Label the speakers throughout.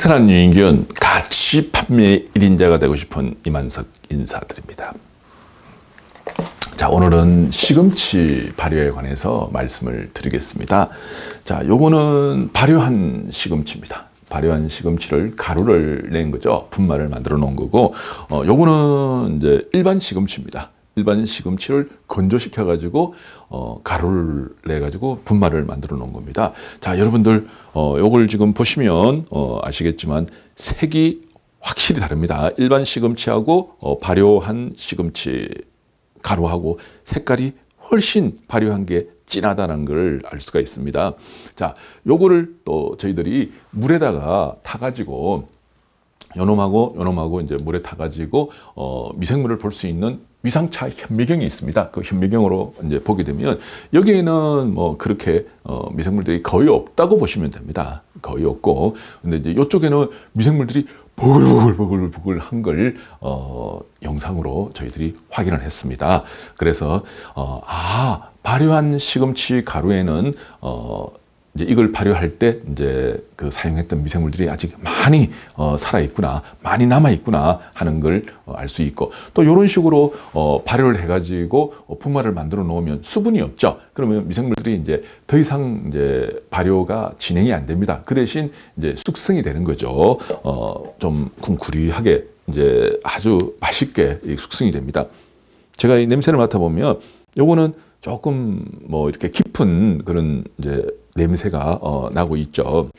Speaker 1: 청산한 유인기운 가치 판매 1인자가 되고 싶은 이만석 인사드립니다. 자, 오늘은 시금치 발효에 관해서 말씀을 드리겠습니다. 자, 요거는 발효한 시금치입니다. 발효한 시금치를 가루를 낸 거죠. 분말을 만들어 놓은 거고, 어, 요거는 이제 일반 시금치입니다. 일반 시금치를 건조시켜 가지고 어, 가루를 내 가지고 분말을 만들어 놓은 겁니다. 자, 여러분들 어, 요걸 지금 보시면 어, 아시겠지만 색이 확실히 다릅니다. 일반 시금치하고 어, 발효한 시금치 가루하고 색깔이 훨씬 발효한 게 진하다는 걸 알 수가 있습니다. 자, 요거를 또 저희들이 물에다가 타 가지고 요놈하고 요놈하고 이제 물에 타가지고 어, 미생물을 볼 수 있는 위상차 현미경이 있습니다. 그 현미경으로 이제 보게 되면 여기에는 뭐 그렇게 어, 미생물들이 거의 없다고 보시면 됩니다. 거의 없고 근데 이제 요쪽에는 미생물들이 보글보글보글보글한 걸 어, 영상으로 저희들이 확인을 했습니다. 그래서 어, 아 발효한 시금치 가루에는 어, 이제 이걸 발효할 때 이제 그 사용했던 미생물들이 아직 많이 어, 살아 있구나, 많이 남아 있구나 하는 걸 알수 어, 있고 또 이런 식으로 어, 발효를 해가지고 어, 분말을 만들어 놓으면 수분이 없죠. 그러면 미생물들이 이제 더 이상 이제 발효가 진행이 안 됩니다. 그 대신 이제 숙성이 되는 거죠. 어, 좀 쿵구리하게 이제 아주 맛있게 숙성이 됩니다. 제가 이 냄새를 맡아보면 요거는 조금 뭐 이렇게 깊은 그런 이제 냄새가 어, 나고 있죠.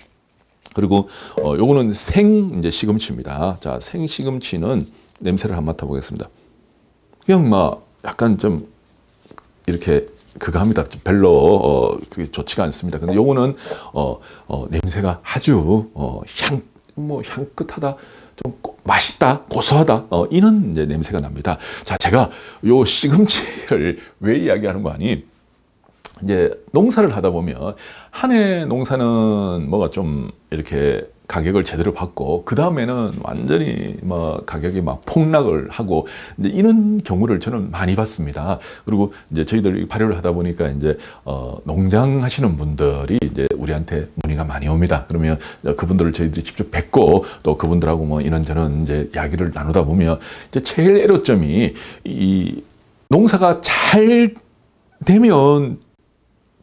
Speaker 1: 그리고 어, 요거는 생 이제 시금치입니다. 자, 생 시금치는 냄새를 한번 맡아보겠습니다. 그냥 막 약간 좀 이렇게 그거 합니다. 별로 어, 그게 좋지가 않습니다. 근데 요거는 어, 어, 냄새가 아주 어, 향, 뭐 향긋하다. 좀 고, 맛있다, 고소하다, 어, 이런 냄새가 납니다. 자, 제가 요 시금치를 왜 이야기하는 거 아니? 이제 농사를 하다 보면 한 해 농사는 뭐가 좀 이렇게 가격을 제대로 받고 그 다음에는 완전히 뭐 가격이 막 폭락을 하고 이런 제이 경우를 저는 많이 봤습니다. 그리고 이제 저희들 발효를 하다 보니까 이제 어 농장 하시는 분들이 이제 우리한테 문의가 많이 옵니다. 그러면 그분들을 저희들이 직접 뵙고 또 그분들하고 뭐 이런저런 이제 이야기를 나누다 보면 이제 제일 애로점이 이 농사가 잘 되면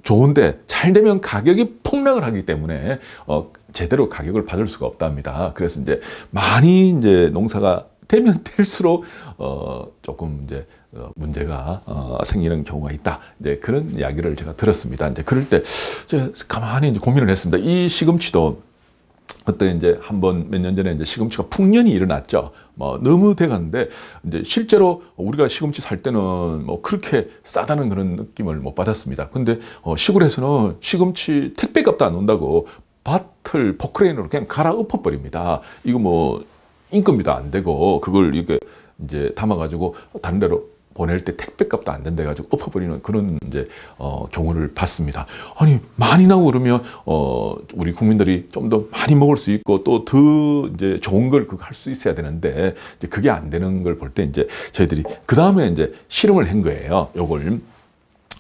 Speaker 1: 좋은데 잘 되면 가격이 폭락을 하기 때문에 어, 제대로 가격을 받을 수가 없답니다. 그래서 이제 많이 이제 농사가 되면 될수록 어, 조금 이제 어, 문제가 어, 생기는 경우가 있다. 이제 그런 이야기를 제가 들었습니다. 이제 그럴 때 제가 가만히 이제 고민을 했습니다. 이 시금치도 그때 이제 한번몇 년 전에 이제 시금치가 풍년이 일어났죠. 뭐 너무 돼가는데 이제 실제로 우리가 시금치 살 때는 뭐 그렇게 싸다는 그런 느낌을 못 받았습니다. 근데 어 시골에서는 시금치 택배값도 안 온다고 밭을 포크레인으로 그냥 갈아 엎어버립니다. 이거 뭐 인건비도 안 되고 그걸 이렇게 이제 담아가지고 다른 데로 보낼 때 택배값도 안 된다 해가지고 엎어버리는 그런 이제 어, 경우를 봤습니다. 아니 많이 나오고 그러면 어, 우리 국민들이 좀 더 많이 먹을 수 있고 또 더 이제 좋은 걸 그거 할 수 있어야 되는데 이제 그게 안 되는 걸 볼 때 이제 저희들이 그 다음에 이제 실험을 한 거예요. 요걸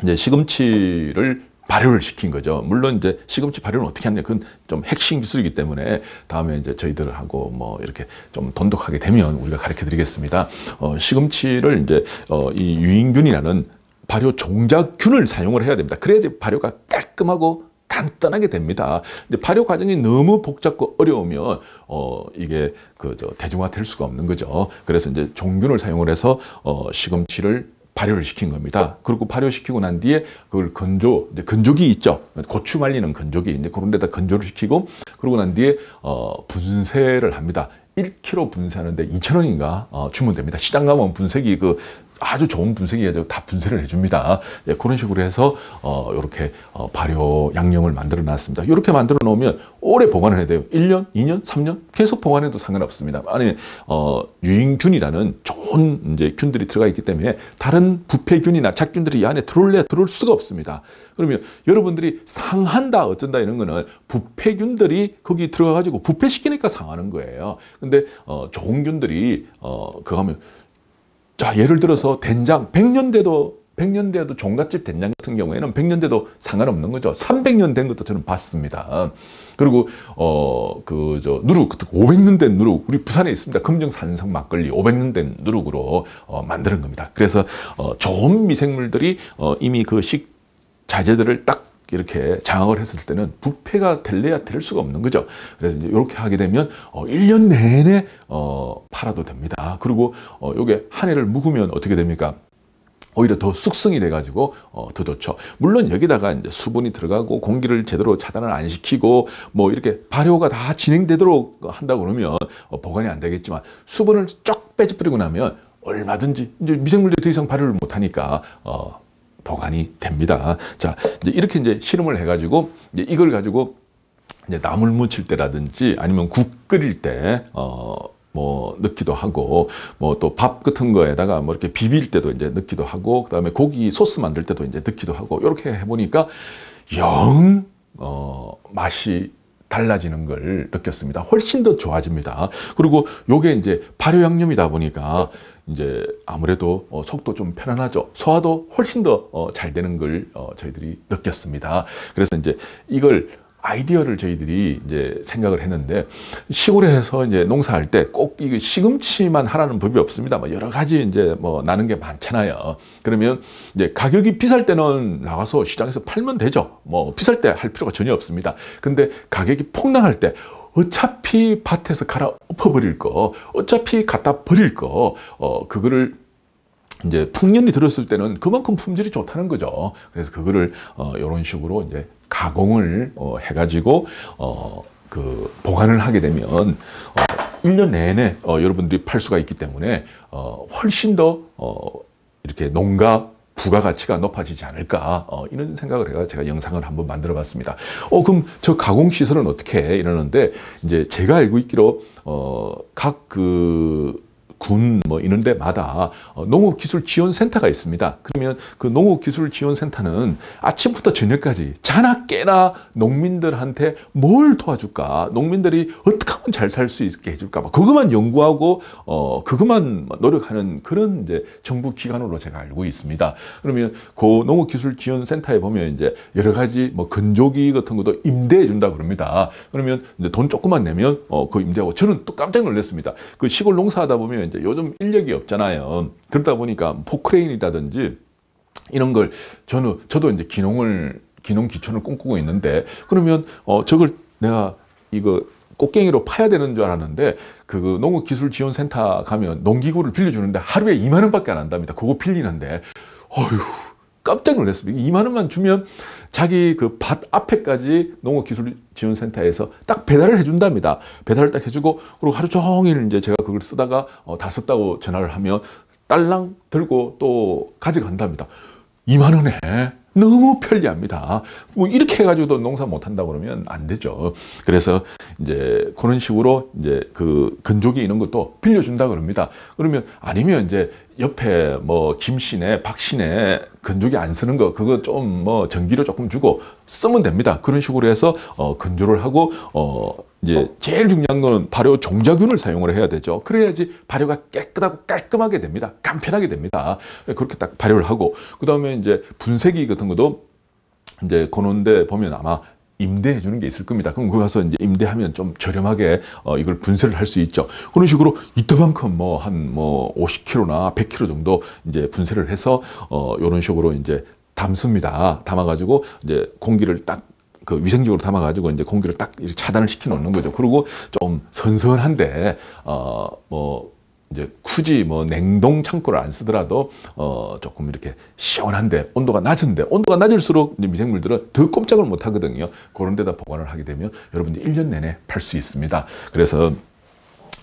Speaker 1: 이제 시금치를 발효를 시킨 거죠. 물론 이제 시금치 발효는 어떻게 하느냐 그건 좀 핵심 기술이기 때문에 다음에 이제 저희들하고 뭐 이렇게 좀 돈독하게 되면 우리가 가르쳐 드리겠습니다. 어, 시금치를 이제 어, 이 유인균이라는 발효 종자균을 사용을 해야 됩니다. 그래야지 발효가 깔끔하고 간단하게 됩니다. 근데 발효 과정이 너무 복잡고 어려우면 어 이게 그 저 대중화 될 수가 없는 거죠. 그래서 이제 종균을 사용을 해서 어 시금치를 발효를 시킨 겁니다. 그리고 발효시키고 난 뒤에 그걸 건조, 이제 건조기 있죠. 고추 말리는 건조기, 이제 그런 데다 건조를 시키고 그러고 난 뒤에 어, 분쇄를 합니다. 1kg 분쇄하는데 2,000원인가 어, 주면 됩니다. 시장 가면 분쇄기 그 아주 좋은 분쇄기 가지고 다 분쇄를 해줍니다. 예, 그런 식으로 해서 어, 이렇게 어, 발효 양념을 만들어 놨습니다. 이렇게 만들어 놓으면 오래 보관을 해야 돼요. 1년, 2년, 3년 계속 보관해도 상관없습니다. 안에 어, 유인균이라는 좋은 이제 균들이 들어가 있기 때문에 다른 부패균이나 착균들이이 안에 들어올래 들어올 수가 없습니다. 그러면 여러분들이 상한다 어쩐다 이런 거는 부패균들이 거기 들어가 가지고 부패시키니까 상하는 거예요. 근데 어, 좋은 균들이 어, 그거 하면 자, 예를 들어서 된장, 100년대도, 100년대도 종갓집 된장 같은 경우에는 100년대도 상관없는 거죠. 300년 된 것도 저는 봤습니다. 그리고, 어, 그, 저, 누룩, 500년 된 누룩, 우리 부산에 있습니다. 금정산성 막걸리 500년 된 누룩으로 어, 만드는 겁니다. 그래서, 어, 좋은 미생물들이, 어, 이미 그 식, 자재들을 딱 이렇게 장악을 했을 때는 부패가 될래야 될 수가 없는 거죠. 그래서 이제 이렇게 하게 되면 어, 1년 내내 어, 팔아도 됩니다. 그리고 어, 요게 한 해를 묵으면 어떻게 됩니까? 오히려 더 숙성이 돼가지고 어, 더 좋죠. 물론 여기다가 이제 수분이 들어가고 공기를 제대로 차단을 안 시키고 뭐 이렇게 발효가 다 진행되도록 한다 그러면 어, 보관이 안 되겠지만 수분을 쫙 빼지 뿌리고 나면 얼마든지 이제 미생물들이 더 이상 발효를 못하니까 어, 보관이 됩니다. 자, 이제 이렇게 이제 실험을 해가지고 이제 이걸 가지고 이제 나물 무칠 때라든지 아니면 국 끓일 때, 어, 뭐 넣기도 하고 뭐 또 밥 같은 거에다가 뭐 이렇게 비빌 때도 이제 넣기도 하고 그다음에 고기 소스 만들 때도 이제 넣기도 하고 이렇게 해보니까 영 어, 맛이 달라지는 걸 느꼈습니다. 훨씬 더 좋아집니다. 그리고 요게 이제 발효 양념이다 보니까 이제 아무래도 어, 속도 좀 편안하죠. 소화도 훨씬 더잘 어, 되는 걸 어, 저희들이 느꼈습니다. 그래서 이제 이걸 아이디어를 저희들이 이제 생각을 했는데 시골에서 이제 농사할 때 꼭 시금치만 하라는 법이 없습니다. 뭐 여러 가지 이제 뭐 나는 게 많잖아요. 그러면 이제 가격이 비쌀 때는 나가서 시장에서 팔면 되죠. 뭐 비쌀 때 할 필요가 전혀 없습니다. 근데 가격이 폭락할 때 어차피 밭에서 갈아 엎어버릴 거, 어차피 갖다 버릴 거, 어, 그거를 이제 풍년이 들었을 때는 그만큼 품질이 좋다는 거죠. 그래서 그거를 어, 이런 식으로 이제 가공을 어, 해가지고 어, 그 보관을 하게 되면 어, 1년 내내 어, 여러분들이 팔 수가 있기 때문에 어, 훨씬 더 어, 이렇게 농가 부가가치가 높아지지 않을까 어, 이런 생각을 해가 제가 영상을 한번 만들어 봤습니다. 어 그럼 저 가공 시설은 어떻게 해? 이러는데 이제 제가 알고 있기로 어각그 군뭐 이런 데마다 어, 농업기술지원센터가 있습니다. 그러면 그 농업기술지원센터는 아침부터 저녁까지 자나 깨나 농민들한테 뭘 도와줄까 농민들이 어떻게 하면 잘 살 수 있게 해줄까 막 그것만 연구하고 어 그것만 뭐 노력하는 그런 이제 정부 기관으로 제가 알고 있습니다. 그러면 그 농업기술지원센터에 보면 이제 여러 가지 뭐 건조기 같은 것도 임대해 준다 그럽니다. 그러면 이제 돈 조금만 내면 어그 임대하고 저는 또 깜짝 놀랐습니다. 그 시골 농사하다 보면 이제 요즘 인력이 없잖아요. 그러다 보니까 뭐 포크레인이라든지 이런 걸 저는 저도 이제 기농을 기농 기촌을 꿈꾸고 있는데 그러면 어 저걸 내가 이거 꽃갱이로 파야 되는 줄 알았는데 그 농업기술지원센터 가면 농기구를 빌려주는데 하루에 2만 원밖에 안 한답니다. 그거 빌리는데 어휴 깜짝 놀랐습니다. 2만 원만 주면 자기 그 밭 앞에까지 농업기술지원센터에서 딱 배달을 해준답니다. 배달을 딱 해주고 그리고 하루 종일 이제 제가 그걸 쓰다가 어, 다 썼다고 전화를 하면 딸랑 들고 또 가져간답니다. 2만 원에 너무 편리합니다. 뭐 이렇게 해가지고도 농사 못한다 그러면 안 되죠. 그래서 이제 그런 식으로 이제 그 근조기 이런 것도 빌려준다 그럽니다. 그러면 아니면 이제 옆에 뭐 김씨네 박씨네 근조기 안 쓰는 거 그거 좀 뭐 전기료 조금 주고 쓰면 됩니다. 그런 식으로 해서 어 근조를 하고 어 이제 어. 제일 중요한 거는 발효 종자균을 사용을 해야 되죠. 그래야지 발효가 깨끗하고 깔끔하게 됩니다. 간편하게 됩니다. 예, 그렇게 딱 발효를 하고 그다음에 이제 분쇄기 같은 것도 이제 고런데 보면 아마 임대해 주는 게 있을 겁니다. 그럼 그거 가서 이제 임대하면 좀 저렴하게 어 이걸 분쇄를 할 수 있죠. 그런 식으로 이때만큼 뭐 한 뭐 50kg나 100kg 정도 이제 분쇄를 해서 어 이런 식으로 이제 담습니다. 담아가지고 이제 공기를 딱그 위생적으로 담아가지고 이제 공기를 딱 차단을 시켜 놓는 거죠. 그리고 좀 선선한데 어 뭐 이제 굳이 뭐 냉동 창고를 안 쓰더라도 어 조금 이렇게 시원한데 온도가 낮은데 온도가 낮을수록 이제 미생물들은 더 꼼짝을 못 하거든요. 그런 데다 보관을 하게 되면 여러분들 1년 내내 팔 수 있습니다. 그래서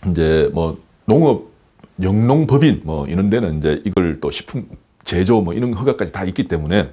Speaker 1: 이제 뭐 농업 영농법인 뭐 이런 데는 이제 이걸 또 식품 제조 뭐 이런 허가까지 다 있기 때문에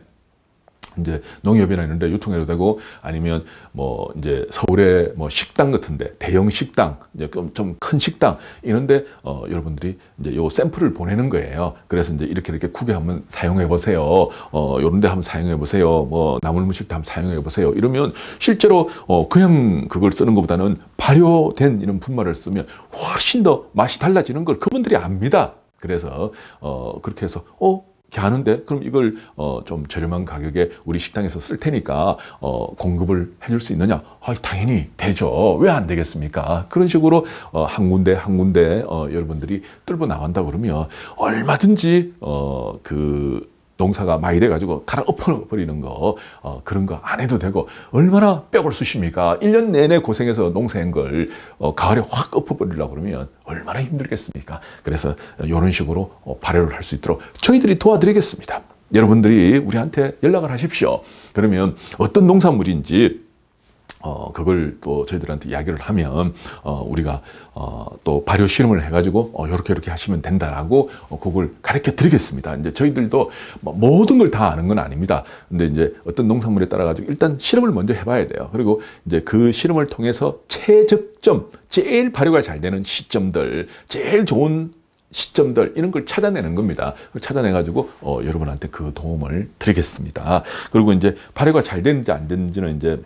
Speaker 1: 이제 농협이나 이런데 유통해도 되고 아니면 뭐 이제 서울의 뭐 식당 같은데 대형 식당 이제 좀큰 식당 이런데 어 여러분들이 이제 요 샘플을 보내는 거예요. 그래서 이제 이렇게 이렇게 구비 한번 사용해 보세요. 어 요런데 한번 사용해 보세요. 뭐 나물 무식도 한번 사용해 보세요. 이러면 실제로 어 그냥 그걸 쓰는 것보다는 발효된 이런 분말을 쓰면 훨씬 더 맛이 달라지는 걸 그분들이 압니다. 그래서 어 그렇게 해서 어 이렇게 하는데 그럼 이걸 어, 좀 저렴한 가격에 우리 식당에서 쓸 테니까 어, 공급을 해줄 수 있느냐? 아, 당연히 되죠. 왜 안 되겠습니까? 그런 식으로 어, 한 군데 한 군데 어, 여러분들이 뚫고 나간다 그러면 얼마든지 어, 그 농사가 많이 돼가지고 가락 엎어버리는 거 어, 그런 거 안 해도 되고 얼마나 뼈골 쑤십니까? 1년 내내 고생해서 농사한 걸 어, 가을에 확 엎어버리려고 그러면 얼마나 힘들겠습니까? 그래서 이런 식으로 어, 발효를 할 수 있도록 저희들이 도와드리겠습니다. 여러분들이 우리한테 연락을 하십시오. 그러면 어떤 농산물인지 어, 그걸 또 저희들한테 이야기를 하면, 어, 우리가, 어, 또 발효 실험을 해가지고, 어, 요렇게 이렇게 하시면 된다라고, 어, 그걸 가르쳐 드리겠습니다. 이제 저희들도 뭐 모든 걸 다 아는 건 아닙니다. 근데 이제 어떤 농산물에 따라가지고 일단 실험을 먼저 해봐야 돼요. 그리고 이제 그 실험을 통해서 최적점, 제일 발효가 잘 되는 시점들, 제일 좋은 시점들 이런 걸 찾아내는 겁니다. 그걸 찾아내가지고 어, 여러분한테 그 도움을 드리겠습니다. 그리고 이제 발효가 잘 되는지 안 되는지는 이제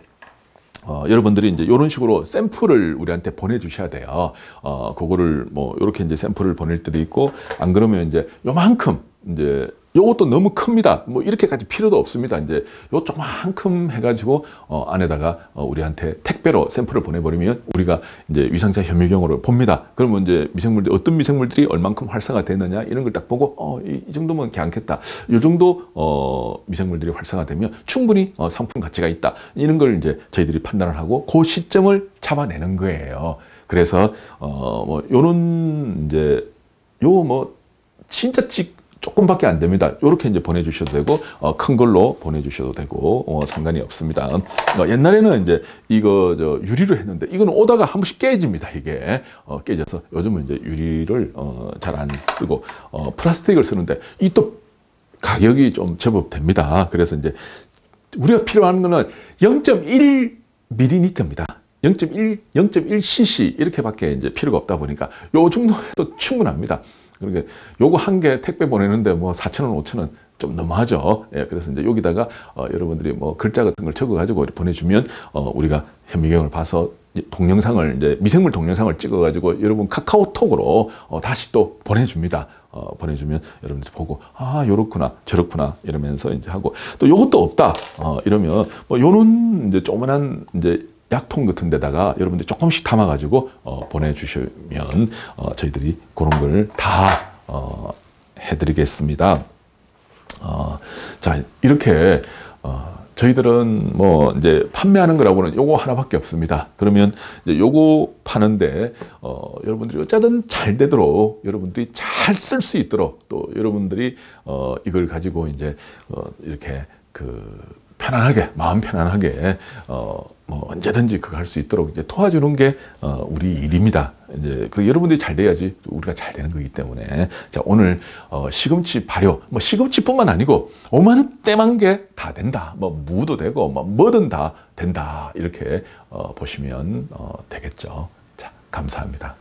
Speaker 1: 어, 여러분들이 이제 이런 식으로 샘플을 우리한테 보내주셔야 돼요. 어, 그거를 뭐 이렇게 이제 샘플을 보낼 때도 있고 안 그러면 이제 요만큼 이제 요것도 너무 큽니다. 뭐 이렇게까지 필요도 없습니다. 이제 요 조만큼 해가지고 어, 안에다가 어, 우리한테 택배로 샘플을 보내버리면 우리가 이제 위상자 현미경으로 봅니다. 그러면 이제 미생물들 어떤 미생물들이 얼만큼 활성화 되느냐 이런 걸 딱 보고 어, 이, 이, 정도면 괜찮겠다. 요 정도 어, 미생물들이 활성화되면 충분히 어, 상품 가치가 있다. 이런 걸 이제 저희들이 판단을 하고 그 시점을 잡아내는 거예요. 그래서 어 뭐 요는 이제 요 뭐 진짜 직 조금밖에 안 됩니다. 이렇게 이제 보내주셔도 되고 어, 큰 걸로 보내주셔도 되고 어, 상관이 없습니다. 어, 옛날에는 이제 이거 저 유리로 했는데 이건 오다가 한 번씩 깨집니다. 이게 어, 깨져서 요즘은 이제 유리를 어, 잘안 쓰고 어, 플라스틱을 쓰는데 이 또 가격이 좀 제법 됩니다. 그래서 이제 우리가 필요한 거는 0.1 밀리미터입니다. 0.1, 0.1cc 이렇게밖에 이제 필요가 없다 보니까 요 정도에도 충분합니다. 그러니까 요거 한 개 택배 보내는데 뭐4천원5천원좀 너무하죠. 예, 그래서 이제 여기다가 어, 여러분들이 뭐 글자 같은 걸 적어가지고 보내주면 어, 우리가 현미경을 봐서 동영상을 이제 미생물 동영상을 찍어가지고 여러분 카카오톡으로 어, 다시 또 보내줍니다. 어, 보내주면 여러분들 보고 아 요렇구나 저렇구나 이러면서 이제 하고 또 요것도 없다 어, 이러면 뭐요는 이제 조그만한 이제 약통 같은 데다가 여러분들 조금씩 담아가지고 어, 보내주시면 어, 저희들이 그런 걸다 어, 해드리겠습니다. 어, 자 이렇게 어, 저희들은 뭐 이제 판매하는 거라고는 요거 하나밖에 없습니다. 그러면 이제 요거 파는데 어, 여러분들이 어쨌든 잘 되도록 여러분들이 잘 쓸 수 있도록 또 여러분들이 어, 이걸 가지고 이제 어, 이렇게 그 편안하게 마음 편안하게 어, 뭐 언제든지 그거 할수 있도록 이제 도와주는 게 어, 우리 일입니다. 이제 그 여러분들이 잘 돼야지 우리가 잘 되는 거기 때문에 자 오늘 어, 시금치 발효 뭐 시금치뿐만 아니고 오만 때만 게 다 된다. 뭐 무도 되고 뭐 뭐든 다 된다 이렇게 어, 보시면 어, 되겠죠. 자 감사합니다.